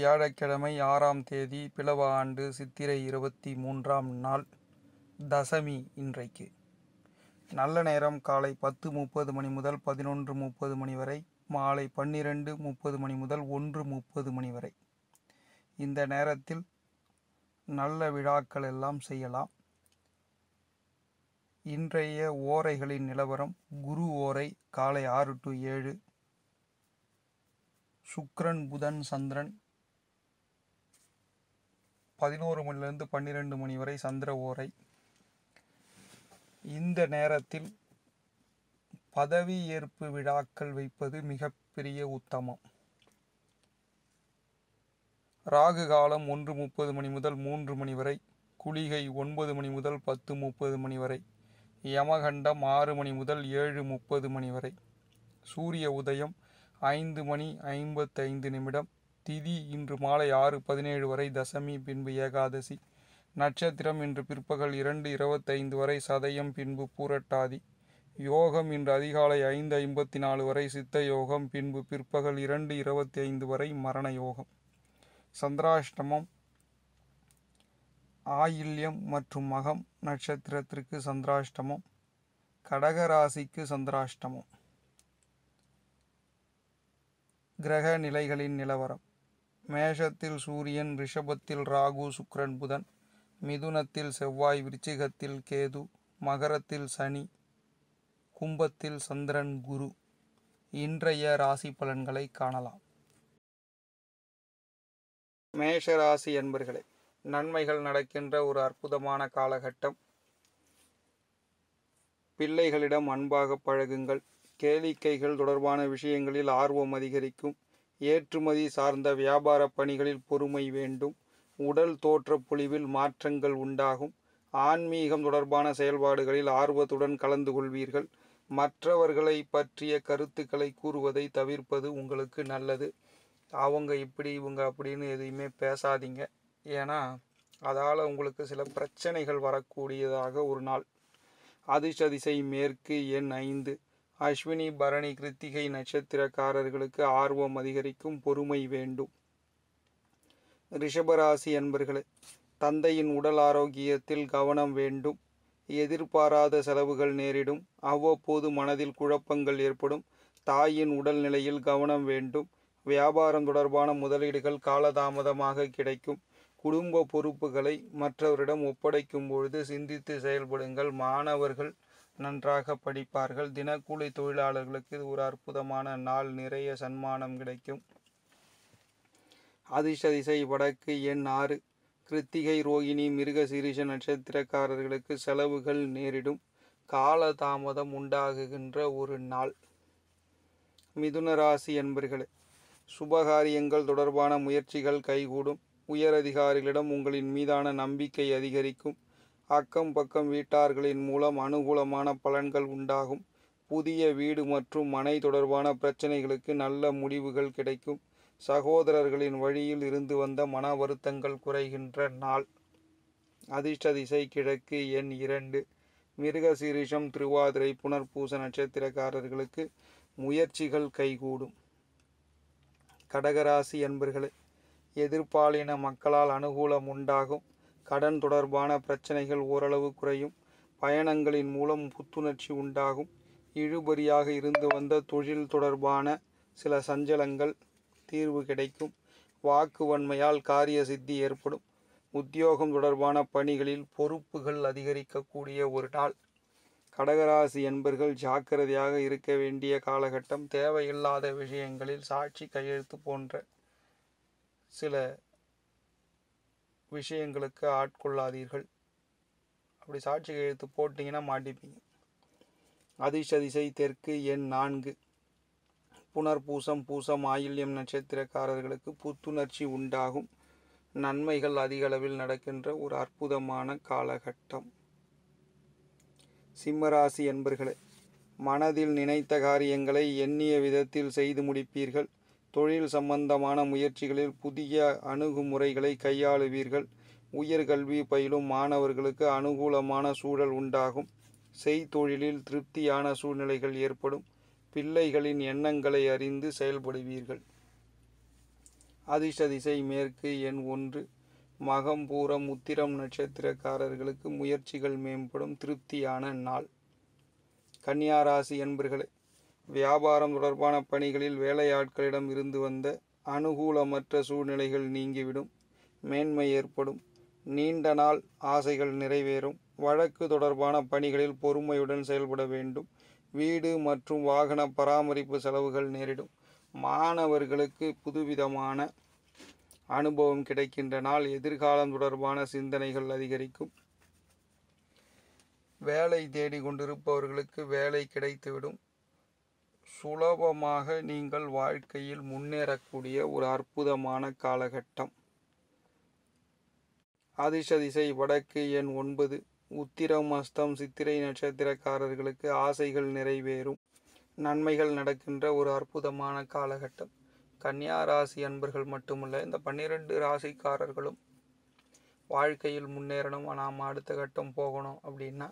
வியாழக்கிழமை ஆறாம் தேதி பிளவ ஆண்டு சித்திரை இருபத்தி மூன்றாம் நாள் தசமி இன்றைக்கு நல்ல நேரம் காலை பத்து முப்பது மணி முதல் பதினொன்று முப்பது மணி வரை மாலை பன்னிரெண்டு முப்பது மணி முதல் ஒன்று முப்பது மணி வரை இந்த நேரத்தில் நல்ல விழாக்கள் எல்லாம் செய்யலாம் இன்றைய ஓரைகளின் நிலவரம் குரு ஓரை காலை ஆறு டு ஏழு சுக்ரன் புதன் சந்திரன் பதினோரு மணிலேருந்து பன்னிரெண்டு மணி வரை சந்திர ஓரை இந்த நேரத்தில் பதவி ஏற்பு விழாக்கள் வைப்பது மிகப்பெரிய உத்தமம் ராகு காலம் ஒன்று முப்பது மணி முதல் மூன்று மணி வரை குளிகை ஒன்பது மணி முதல் பத்து முப்பது மணி வரை யமகண்டம் ஆறு மணி முதல் ஏழு முப்பது மணி வரை சூரிய உதயம் ஐந்து மணி ஐம்பத்தைந்து நிமிடம் திதி இன்று மாலை ஆறு பதினேழு வரை தசமி பின்பு ஏகாதசி நட்சத்திரம் இன்று பிற்பகல் இரண்டு இருபத்தைந்து வரை சதயம் பின்பு பூரட்டாதி யோகம் இன்று அதிகாலை ஐந்து ஐம்பத்தி நாலு வரை சித்த யோகம் பின்பு பிற்பகல் இரண்டு இருபத்தி ஐந்து வரை மரண யோகம் சந்திராஷ்டமம் ஆயில்யம் மற்றும் மகம் நட்சத்திரத்திற்கு சந்திராஷ்டமம் கடகராசிக்கு சந்திராஷ்டமம் கிரக நிலைகளின் நிலவரம் மேஷத்தில் சூரியன் ரிஷபத்தில் ராகு சுக்ரன் புதன் மிதுனத்தில் செவ்வாய் விருச்சிகத்தில் கேது மகரத்தில் சனி கும்பத்தில் சந்திரன் குரு இன்றைய ராசி பலன்களை காணலாம் மேஷ ராசி என்பர்களே நன்மைகள் நடக்கின்ற ஒரு அற்புதமான காலகட்டம் பிள்ளைகளிடம் அன்பாக பழகுங்கள் கேளிக்கைகள் தொடர்பான விஷயங்களில் ஆர்வம் அதிகரிக்கும் ஏற்றுமதி சார்ந்த வியாபார பணிகளில் பொறுமை வேண்டும் உடல் தோற்ற பொழிவில் மாற்றங்கள் உண்டாகும் ஆன்மீகம் தொடர்பான செயல்பாடுகளில் ஆர்வத்துடன் கலந்து கொள்வீர்கள் மற்றவர்களை பற்றிய கருத்துக்களை கூறுவதை தவிர்ப்பது உங்களுக்கு நல்லது அவங்க இப்படி இவங்க அப்படின்னு எதையுமே பேசாதீங்க ஏன்னா அதால் உங்களுக்கு சில பிரச்சனைகள் வரக்கூடியதாக ஒரு நாள் அதிசதிசை மேற்கு எண் ஐந்து அஸ்வினி பரணி கிருத்திகை நட்சத்திரக்காரர்களுக்கு ஆர்வம் அதிகரிக்கும் பொறுமை வேண்டும் ரிஷபராசி அன்பர்களே தந்தையின் உடல் ஆரோக்கியத்தில் கவனம் வேண்டும் எதிர்பாராத செலவுகள் நேரிடும் அவ்வப்போது மனதில் குழப்பங்கள் ஏற்படும் தாயின் உடல்நிலையில் கவனம் வேண்டும் வியாபாரம் தொடர்பான முதலீடுகள் காலதாமதமாக கிடைக்கும் குடும்ப பொறுப்புகளை மற்றவரிடம் ஒப்படைக்கும் பொழுது சிந்தித்து செயல்படுங்கள் மாணவர்கள் நன்றாக படிப்பார்கள் தினக்கூலி தொழிலாளர்களுக்கு இது ஒரு அற்புதமான நாள் நிறைய சன்மானம் கிடைக்கும் அதிர்ஷ்ட வடக்கு எண் ஆறு கிருத்திகை ரோகிணி மிருக சீரிஷ நட்சத்திரக்காரர்களுக்கு செலவுகள் நேரிடும் கால தாமதம் உண்டாகுகின்ற ஒரு நாள் மிதுன ராசி என்பர்களே சுபகாரியங்கள் தொடர்பான முயற்சிகள் கைகூடும் உயர் அதிகாரிகளிடம் உங்களின் மீதான நம்பிக்கை அதிகரிக்கும் அக்கம் பக்கம் வீட்டார்களின் மூலம் அனுகூலமான பலன்கள் உண்டாகும் புதிய வீடு மற்றும் மனை தொடர்பான பிரச்சனைகளுக்கு நல்ல முடிவுகள் கிடைக்கும் சகோதரர்களின் வழியில் இருந்து வந்த மன வருத்தங்கள் குறைகின்ற நாள் அதிர்ஷ்ட திசை கிழக்கு எண் இரண்டு மிருகசீரிஷம் திருவாதிரை புனர்பூச நட்சத்திரக்காரர்களுக்கு முயற்சிகள் கைகூடும் கடகராசி என்பர்களே எதிர்பாலின மக்களால் அனுகூலம் உண்டாகும் கடன் தொடர்பான பிரச்சனைகள் ஓரளவு குறையும் பயணங்களின் மூலம் புத்துணர்ச்சி உண்டாகும் இழுபறியாக இருந்து வந்த தொழில் தொடர்பான சில சஞ்சலங்கள் தீர்வு கிடைக்கும் வாக்கு வன்மையால் காரிய சித்தி ஏற்படும் உத்தியோகம் தொடர்பான பணிகளில் பொறுப்புகள் அதிகரிக்கக்கூடிய ஒரு நாள் கடகராசி என்பர்கள் ஜாக்கிரதையாக இருக்க வேண்டிய காலகட்டம் தேவையில்லாத விஷயங்களில் சாட்சி கையெழுத்து போன்ற சில விஷயங்களுக்கு ஆட்கொள்ளாதீர்கள் அப்படி சாட்சி கையெழுத்து போட்டிங்கன்னா மாட்டிப்பீங்க அதிசதிசை தெற்கு எண் நான்கு புனர்பூசம் பூசம் ஆயில்யம் நட்சத்திரக்காரர்களுக்கு புத்துணர்ச்சி உண்டாகும் நன்மைகள் அதிகளவில் நடக்கின்ற ஒரு அற்புதமான காலகட்டம் சிம்மராசி என்பர்களே மனதில் நினைத்த காரியங்களை எண்ணிய விதத்தில் செய்து முடிப்பீர்கள் தொழில் சம்பந்தமான முயற்சிகளில் புதிய அணுகுமுறைகளை கையாளுவீர்கள் உயர்கல்வி பயிலும் மாணவர்களுக்கு அனுகூலமான சூழல் உண்டாகும் செய்தொழிலில் திருப்தியான சூழ்நிலைகள் ஏற்படும் பிள்ளைகளின் எண்ணங்களை அறிந்து செயல்படுவீர்கள் அதிர்ஷ்ட மேற்கு எண் ஒன்று மகம் பூரம் உத்திரம் நட்சத்திரக்காரர்களுக்கு முயற்சிகள் மேம்படும் திருப்தியான நாள் கன்னியாராசி என்பர்களே வியாபாரம் தொடர்பான பணிகளில் வேலையாட்களிடம் இருந்து வந்த அனுகூலமற்ற சூழ்நிலைகள் நீங்கிவிடும் மேன்மை ஏற்படும் நீண்ட நாள் ஆசைகள் நிறைவேறும் வழக்கு தொடர்பான பணிகளில் பொறுமையுடன் செயல்பட வேண்டும் வீடு மற்றும் வாகன பராமரிப்பு செலவுகள் நேரிடும் மாணவர்களுக்கு புதுவிதமான அனுபவம் கிடைக்கின்ற நாள் எதிர்காலம் தொடர்பான சிந்தனைகள் அதிகரிக்கும் வேலை தேடி கொண்டிருப்பவர்களுக்கு வேலை கிடைத்துவிடும் சுலபமாக நீங்கள் வாழ்க்கையில் முன்னேறக்கூடிய ஒரு அற்புதமான காலகட்டம் அதிசதிசை வடக்கு எண் ஒன்பது உத்திரம் அஸ்தம் சித்திரை நட்சத்திரக்காரர்களுக்கு ஆசைகள் நிறைவேறும் நன்மைகள் நடக்கின்ற ஒரு அற்புதமான காலகட்டம் கன்னியா ராசி அன்பர்கள் மட்டுமல்ல இந்த பன்னிரெண்டு ராசிக்காரர்களும் வாழ்க்கையில் முன்னேறணும் நாம் அடுத்த கட்டம் போகணும் அப்படின்னா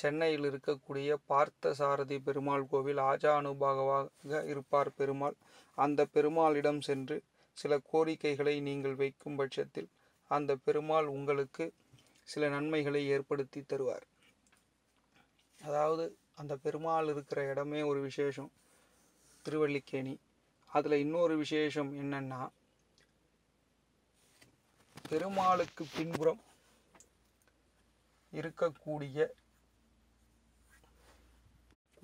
சென்னையில் இருக்கக்கூடிய பார்த்தசாரதி பெருமாள் கோவில் ஆஜானுபாகவாக இருப்பார் பெருமாள் அந்த பெருமாளிடம் சென்று சில கோரிக்கைகளை நீங்கள் வைக்கும் பட்சத்தில் அந்த பெருமாள் உங்களுக்கு சில நன்மைகளை ஏற்படுத்தி தருவார் அதாவது அந்த பெருமாள் இருக்கிற இடமே ஒரு விசேஷம் திருவள்ளிக்கேணி அதில் இன்னொரு விசேஷம் என்னென்னா பெருமாளுக்கு பின்புறம் இருக்கக்கூடிய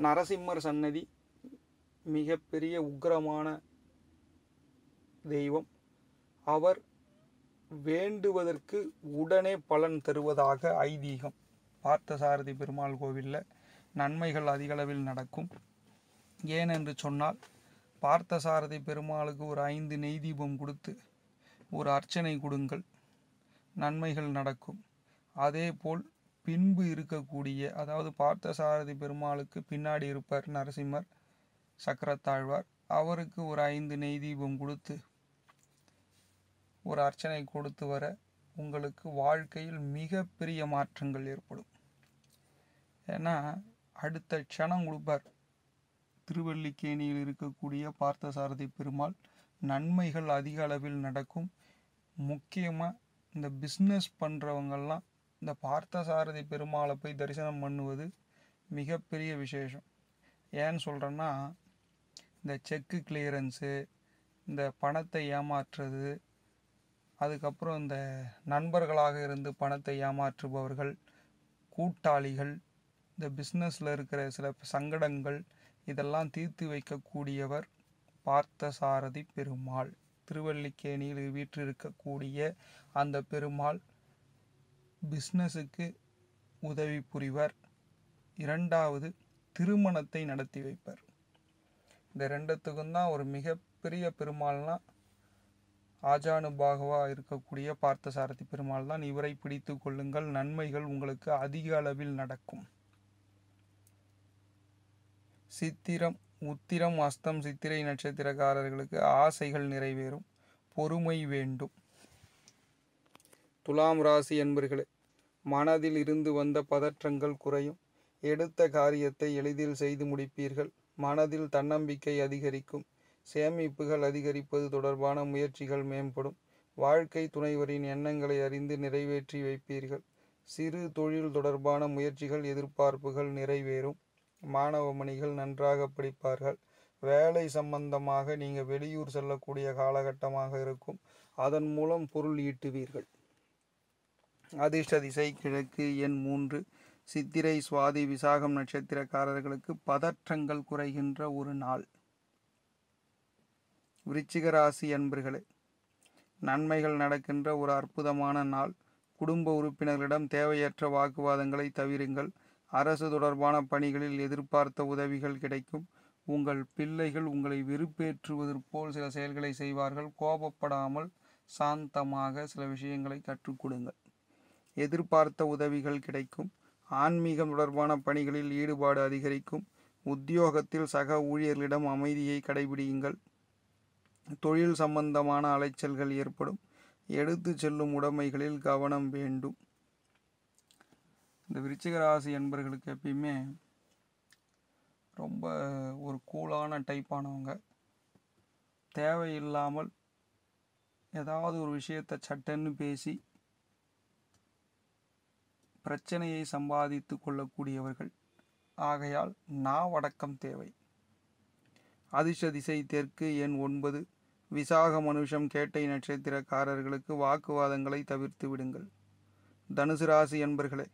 நரசிம்மர் சன்னதி மிகப்பெரிய உக்ரமான தெய்வம் அவர் வேண்டுவதற்கு உடனே பலன் தருவதாக ஐதீகம் பார்த்தசாரதி பெருமாள் கோவிலில் நன்மைகள் அதிகளவில் நடக்கும் ஏனென்று சொன்னால் பார்த்தசாரதி பெருமாளுக்கு ஒரு ஐந்து நெய் தீபம் கொடுத்து ஒரு அர்ச்சனை கொடுங்கள் நன்மைகள் நடக்கும் அதேபோல் பின்பு இருக்கக்கூடிய அதாவது பார்த்த சாரதி பெருமாளுக்கு பின்னாடி இருப்பார் நரசிம்மர் சக்கரத்தாழ்வார் அவருக்கு ஒரு ஐந்து நெய் தீபம் கொடுத்து ஒரு அர்ச்சனை கொடுத்து வர உங்களுக்கு வாழ்க்கையில் மிகப்பெரிய மாற்றங்கள் ஏற்படும் ஏன்னா அடுத்த க்ஷணம் கொடுப்பார் திருவள்ளிக்கேணியில் இருக்கக்கூடிய பார்த்தசாரதி பெருமாள் நன்மைகள் அதிக அளவில் நடக்கும் முக்கியமாக இந்த பிஸ்னஸ் பண்ணுறவங்கெல்லாம் இந்த பார்த்தசாரதி பெருமாளை போய் தரிசனம் பண்ணுவது மிகப்பெரிய விசேஷம் ஏன்னு சொல்கிறேன்னா இந்த செக்கு கிளியரன்ஸு இந்த பணத்தை ஏமாற்றுறது அதுக்கப்புறம் இந்த நண்பர்களாக இருந்து பணத்தை ஏமாற்றுபவர்கள் கூட்டாளிகள் இந்த பிஸ்னஸில் இருக்கிற சில சங்கடங்கள் இதெல்லாம் தீர்த்து வைக்கக்கூடியவர் பார்த்தசாரதி பெருமாள் திருவல்லிக்கேணியில் வீற்றிருக்கக்கூடிய அந்த பெருமாள் பிஸ்னஸுக்கு உதவி புரிவர் இரண்டாவது திருமணத்தை நடத்தி வைப்பர் இந்த ரெண்டுத்துக்கும் தான் ஒரு மிகப்பெரிய பெருமாள்னா ஆஜானுபாகவாக இருக்கக்கூடிய பார்த்தசாரதி பெருமாள் தான் இவரை பிடித்து கொள்ளுங்கள் நன்மைகள் உங்களுக்கு அதிக அளவில் நடக்கும் சித்திரம் உத்திரம் அஸ்தம் சித்திரை நட்சத்திரக்காரர்களுக்கு ஆசைகள் நிறைவேறும் பொறுமை வேண்டும் துலாம் ராசி என்பர்களே மனதில் இருந்து வந்த பதற்றங்கள் குறையும் எடுத்த காரியத்தை எளிதில் செய்து முடிப்பீர்கள் மனதில் தன்னம்பிக்கை அதிகரிக்கும் சேமிப்புகள் அதிகரிப்பது தொடர்பான முயற்சிகள் மேம்படும் வாழ்க்கை துணைவரின் எண்ணங்களை அறிந்து நிறைவேற்றி வைப்பீர்கள் சிறு தொழில் தொடர்பான முயற்சிகள் எதிர்பார்ப்புகள் நிறைவேறும் மாணவ மணிகள் நன்றாக படிப்பார்கள் வேலை சம்பந்தமாக நீங்கள் வெளியூர் செல்லக்கூடிய காலகட்டமாக இருக்கும் அதன் மூலம் பொருள் ஈட்டுவீர்கள் அதிர்ஷ்ட திசை கிழக்கு எண் மூன்று சித்திரை சுவாதி விசாகம் நட்சத்திரக்காரர்களுக்கு பதற்றங்கள் குறைகின்ற ஒரு நாள் விருச்சிக ராசி அன்பர்களே நன்மைகள் நடக்கின்ற ஒரு அற்புதமான நாள் குடும்ப உறுப்பினர்களிடம் தேவையற்ற வாக்குவாதங்களை தவிருங்கள் அரசு தொடர்பான பணிகளில் எதிர்பார்த்த உதவிகள் கிடைக்கும் உங்கள் பிள்ளைகள் உங்களை வெறுப்பேற்றுவதற்கு போல் சில செயல்களை செய்வார்கள் கோபப்படாமல் சாந்தமாக சில விஷயங்களை கற்றுக்கொடுங்கள் எதிர்பார்த்த உதவிகள் கிடைக்கும் ஆன்மீகம் தொடர்பான பணிகளில் ஈடுபாடு அதிகரிக்கும் உத்தியோகத்தில் சக ஊழியர்களிடம் அமைதியை கடைபிடியுங்கள் தொழில் சம்பந்தமான அலைச்சல்கள் ஏற்படும் எடுத்து செல்லும் உடைமைகளில் கவனம் வேண்டும் இந்த விருச்சிக ராசி என்பர்களுக்கு எப்பயுமே ரொம்ப ஒரு கூலான டைப்பானவங்க தேவையில்லாமல் ஏதாவது ஒரு விஷயத்தை சட்டன்னு பேசி பிரச்சனையை சம்பாதித்து கொள்ளக்கூடியவர்கள் ஆகையால் நாவடக்கம் தேவை அதிர்ஷ திசை தெற்கு எண் ஒன்பது விசாக மனுஷம் கேட்டை நட்சத்திரக்காரர்களுக்கு வாக்குவாதங்களை தவிர்த்து விடுங்கள் தனுசு ராசி என்பர்களே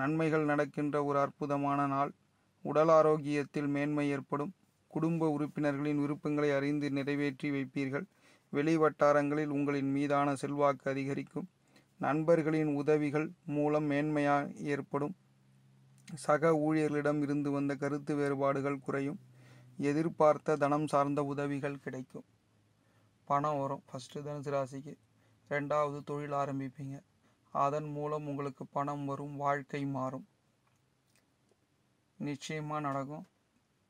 நன்மைகள் நடக்கின்ற ஒரு அற்புதமான நாள் உடல் ஆரோக்கியத்தில் மேன்மை ஏற்படும் குடும்ப உறுப்பினர்களின் விருப்பங்களை அறிந்து நிறைவேற்றி வைப்பீர்கள் வெளிவட்டாரங்களில் உங்களின் மீதான செல்வாக்கு அதிகரிக்கும் நண்பர்களின் உதவிகள் மூலம் மேன்மையாக ஏற்படும் சக ஊழியர்களிடம் இருந்து வந்த கருத்து வேறுபாடுகள் குறையும் எதிர்பார்த்த தனம் சார்ந்த உதவிகள் கிடைக்கும் பணம் வரும் ஃபஸ்ட்டு தனுசு ராசிக்கு ரெண்டாவது தொழில் ஆரம்பிப்பீங்க அதன் மூலம் உங்களுக்கு பணம் வரும் வாழ்க்கை மாறும் நிச்சயமாக நடக்கும்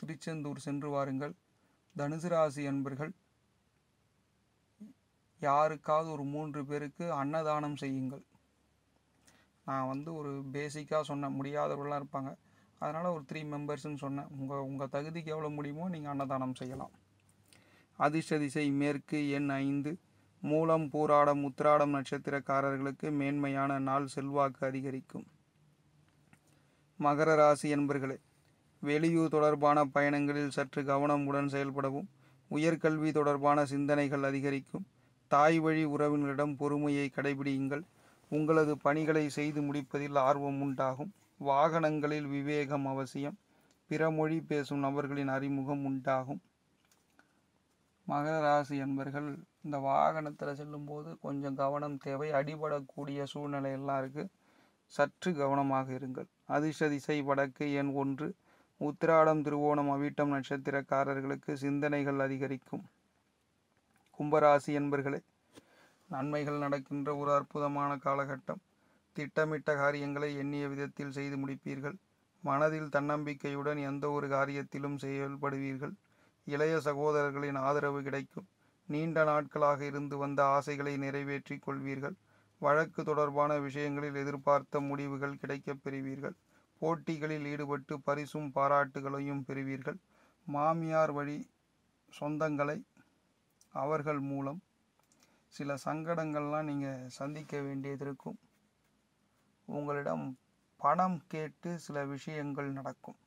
திருச்செந்தூர் சென்று வாருங்கள் தனுசு ராசி அன்பர்கள் யாருக்காவது ஒரு மூன்று பேருக்கு அன்னதானம் செய்யுங்கள் நான் வந்து ஒரு பேசிக்காக சொன்ன முடியாதவர்களாக இருப்பாங்க அதனால் ஒரு த்ரீ மெம்பர்ஸ்ன்னு சொன்னேன் உங்கள் உங்கள் தகுதிக்கு எவ்வளோ முடியுமோ நீங்கள் அன்னதானம் செய்யலாம் அதிர்ஷ்ட திசை மேற்கு எண் ஐந்து மூலம் பூராடம் உத்திராடம் நட்சத்திரக்காரர்களுக்கு மேன்மையான நாள் செல்வாக்கு அதிகரிக்கும் மகர ராசி என்பர்களே வெளியூர் தொடர்பான பயணங்களில் சற்று கவனமுடன் செயல்படவும் உயர்கல்வி தொடர்பான சிந்தனைகள் அதிகரிக்கும் தாய் வழி உறவினரிடம் பொறுமையை கடைபிடியுங்கள் உங்களது பணிகளை செய்து முடிப்பதில் ஆர்வம் உண்டாகும் வாகனங்களில் விவேகம் அவசியம் பிற மொழி பேசும் நபர்களின் அறிமுகம் உண்டாகும் மகர ராசி என்பர்கள் இந்த வாகனத்தில் செல்லும்போது கொஞ்சம் கவனம் தேவை அடிபடக்கூடிய சூழ்நிலை எல்லாம் இருக்குது சற்று கவனமாக இருங்கள் அதிர்ஷ்ட திசை வடக்கு எண் ஒன்று உத்திராடம் திருவோணம் அவிட்டம் நட்சத்திரக்காரர்களுக்கு சிந்தனைகள் அதிகரிக்கும் கும்பராசி என்பர்களே நன்மைகள் நடக்கின்ற ஒரு அற்புதமான காலகட்டம் திட்டமிட்ட காரியங்களை எண்ணிய விதத்தில் செய்து முடிப்பீர்கள் மனதில் தன்னம்பிக்கையுடன் எந்த ஒரு காரியத்திலும் செயல்படுவீர்கள் இளைய சகோதரர்களின் ஆதரவு கிடைக்கும் நீண்ட நாட்களாக இருந்து வந்த ஆசைகளை நிறைவேற்றிக் கொள்வீர்கள் வழக்கு தொடர்பான விஷயங்களில் எதிர்பார்த்த முடிவுகள் கிடைக்கப் பெறுவீர்கள் போட்டிகளில் ஈடுபட்டு பரிசும் பாராட்டுகளையும் பெறுவீர்கள் மாமியார் வழி சொந்தங்களை அவர்கள் மூலம் சில சங்கடங்கள்லாம் நீங்கள் சந்திக்க வேண்டியது இருக்கும் உங்களிடம் பணம் கேட்டு சில விஷயங்கள் நடக்கும்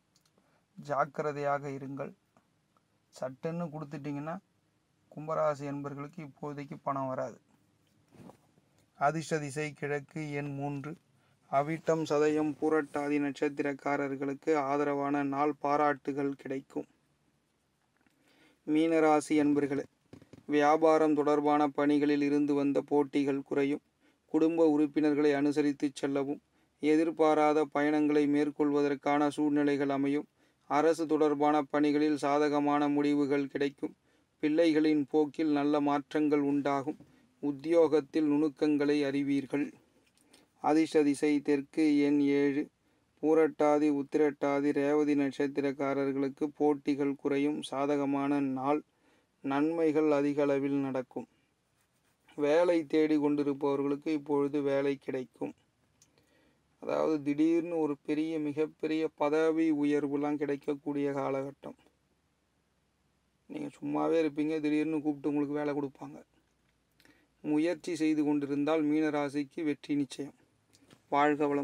ஜாக்கிரதையாக இருங்கள் சட்டுன்னு கொடுத்துட்டிங்கன்னா கும்பராசி என்பர்களுக்கு இப்போதைக்கு பணம் வராது அதிர்ஷ்ட திசை கிழக்கு எண் மூன்று அவிட்டம் சதயம் பூரட்டாதி நட்சத்திரக்காரர்களுக்கு ஆதரவான நாள் பாராட்டுகள் கிடைக்கும் மீனராசி என்பர்களுக்கு வியாபாரம் தொடர்பான பணிகளில் இருந்து வந்த போட்டிகள் குறையும் குடும்ப உறுப்பினர்களை அனுசரித்து செல்லவும் எதிர்பாராத பயணங்களை மேற்கொள்வதற்கான சூழ்நிலைகள் அமையும் அரசு தொடர்பான பணிகளில் சாதகமான முடிவுகள் கிடைக்கும் பிள்ளைகளின் போக்கில் நல்ல மாற்றங்கள் உண்டாகும் உத்தியோகத்தில் நுணுக்கங்களை அறிவீர்கள் அதிசதிசை தெற்கு எண் ஏழு பூரட்டாதி உத்திரட்டாதி ரேவதி நட்சத்திரக்காரர்களுக்கு போட்டிகள் குறையும் சாதகமான நாள் நன்மைகள் அதிக அளவில் நடக்கும் வேலை தேடி கொண்டிருப்பவர்களுக்கு இப்பொழுது வேலை கிடைக்கும் அதாவது திடீர்னு ஒரு பெரிய மிகப்பெரிய பதவி உயர்வுலாம் கிடைக்கக்கூடிய காலகட்டம் நீங்கள் சும்மாவே இருப்பீங்க திடீர்னு கூப்பிட்டு உங்களுக்கு வேலை கொடுப்பாங்க முயற்சி செய்து கொண்டிருந்தால் மீனராசிக்கு வெற்றி நிச்சயம் வாழ்க வளம்